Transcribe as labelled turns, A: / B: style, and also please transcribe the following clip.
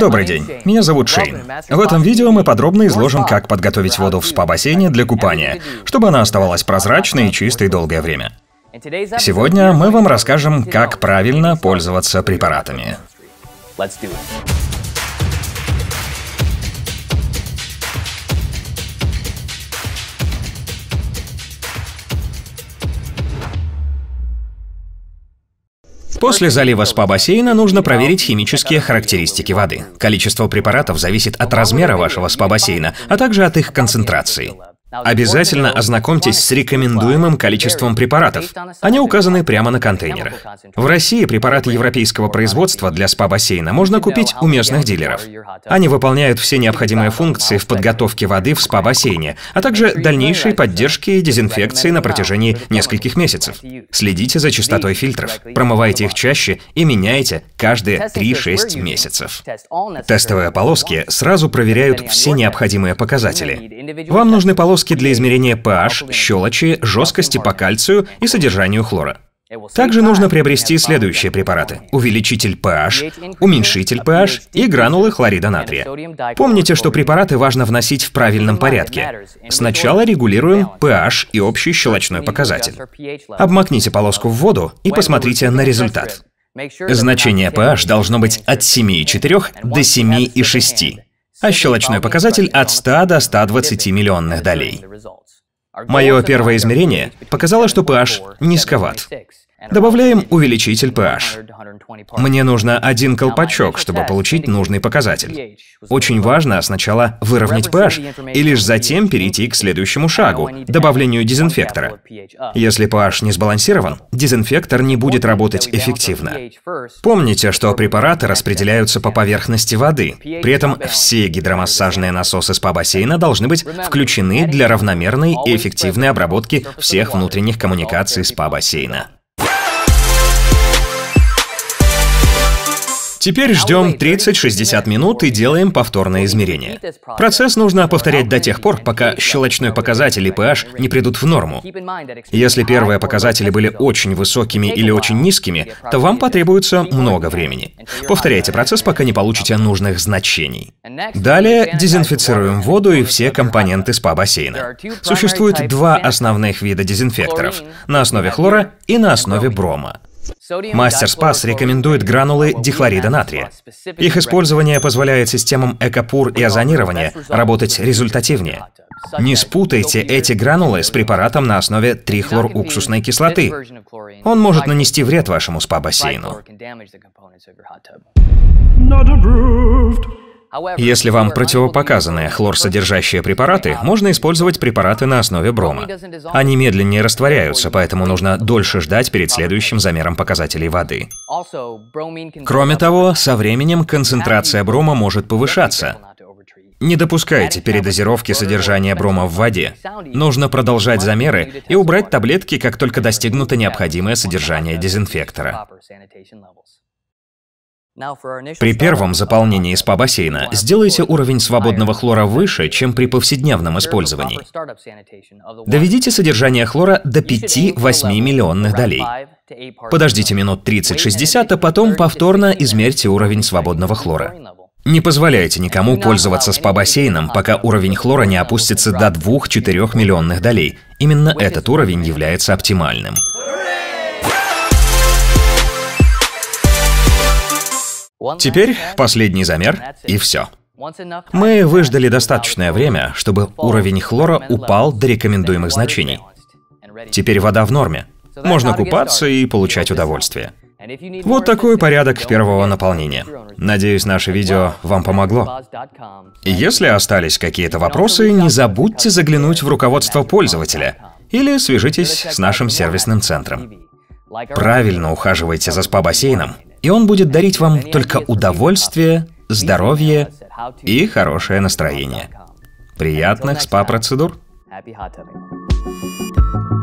A: Добрый день, меня зовут Шейн. В этом видео мы подробно изложим, как подготовить воду в спа-бассейне для купания, чтобы она оставалась прозрачной и чистой долгое время. Сегодня мы вам расскажем, как правильно пользоваться препаратами. Let's do it. После залива спа-бассейна нужно проверить химические характеристики воды. Количество препаратов зависит от размера вашего спа-бассейна, а также от их концентрации. Обязательно ознакомьтесь с рекомендуемым количеством препаратов. Они указаны прямо на контейнерах. В России препараты европейского производства для спа-бассейна можно купить у местных дилеров. Они выполняют все необходимые функции в подготовке воды в спа-бассейне, а также дальнейшей поддержке и дезинфекции на протяжении нескольких месяцев. Следите за чистотой фильтров, промывайте их чаще и меняйте каждые 3-6 месяцев. Тестовые полоски сразу проверяют все необходимые показатели. Вам нужны полоски нагрузки для измерения pH, щелочи, жесткости по кальцию и содержанию хлора. Также нужно приобрести следующие препараты. Увеличитель pH, уменьшитель pH и гранулы хлорида натрия. Помните, что препараты важно вносить в правильном порядке. Сначала регулируем pH и общий щелочной показатель. Обмакните полоску в воду и посмотрите на результат. Значение pH должно быть от 7,4 до 7,6 а щелочной показатель от 100 до 120 миллионных долей. Мое первое измерение показало, что pH низковат. Добавляем увеличитель pH. Мне нужно один колпачок, чтобы получить нужный показатель. Очень важно сначала выровнять pH и лишь затем перейти к следующему шагу – добавлению дезинфектора. Если pH не сбалансирован, дезинфектор не будет работать эффективно. Помните, что препараты распределяются по поверхности воды. При этом все гидромассажные насосы спа-бассейна должны быть включены для равномерной и эффективной обработки всех внутренних коммуникаций спа-бассейна. Теперь ждем 30-60 минут и делаем повторное измерение. Процесс нужно повторять до тех пор, пока щелочной показатель и pH не придут в норму. Если первые показатели были очень высокими или очень низкими, то вам потребуется много времени. Повторяйте процесс, пока не получите нужных значений. Далее дезинфицируем воду и все компоненты спа-бассейна. Существует два основных вида дезинфекторов – на основе хлора и на основе брома. Мастер Спас рекомендует гранулы дихлорида натрия. Их использование позволяет системам экопур и озонирования работать результативнее. Не спутайте эти гранулы с препаратом на основе трихлоруксусной кислоты. Он может нанести вред вашему спа-бассейну. Если вам противопоказаны хлорсодержащие препараты, можно использовать препараты на основе брома. Они медленнее растворяются, поэтому нужно дольше ждать перед следующим замером показателей воды. Кроме того, со временем концентрация брома может повышаться. Не допускайте передозировки содержания брома в воде. Нужно продолжать замеры и убрать таблетки, как только достигнуто необходимое содержание дезинфектора. При первом uh, заполнении uh, спа-бассейна сделайте уровень свободного хлора выше, чем при повседневном использовании. Доведите содержание хлора до 5-8 миллионных долей. Подождите минут 30-60, а потом повторно измерьте уровень свободного хлора. Не позволяйте никому пользоваться спа-бассейном, пока уровень хлора не опустится до 2-4 миллионных долей. Именно этот уровень является оптимальным. Теперь последний замер, и все. Мы выждали достаточное время, чтобы уровень хлора упал до рекомендуемых значений. Теперь вода в норме. Можно купаться и получать удовольствие. Вот такой порядок первого наполнения. Надеюсь, наше видео вам помогло. Если остались какие-то вопросы, не забудьте заглянуть в руководство пользователя или свяжитесь с нашим сервисным центром. Правильно ухаживайте за спа-бассейном и он будет дарить вам только удовольствие, здоровье и хорошее настроение. Приятных спа-процедур! Happy hot tubbing.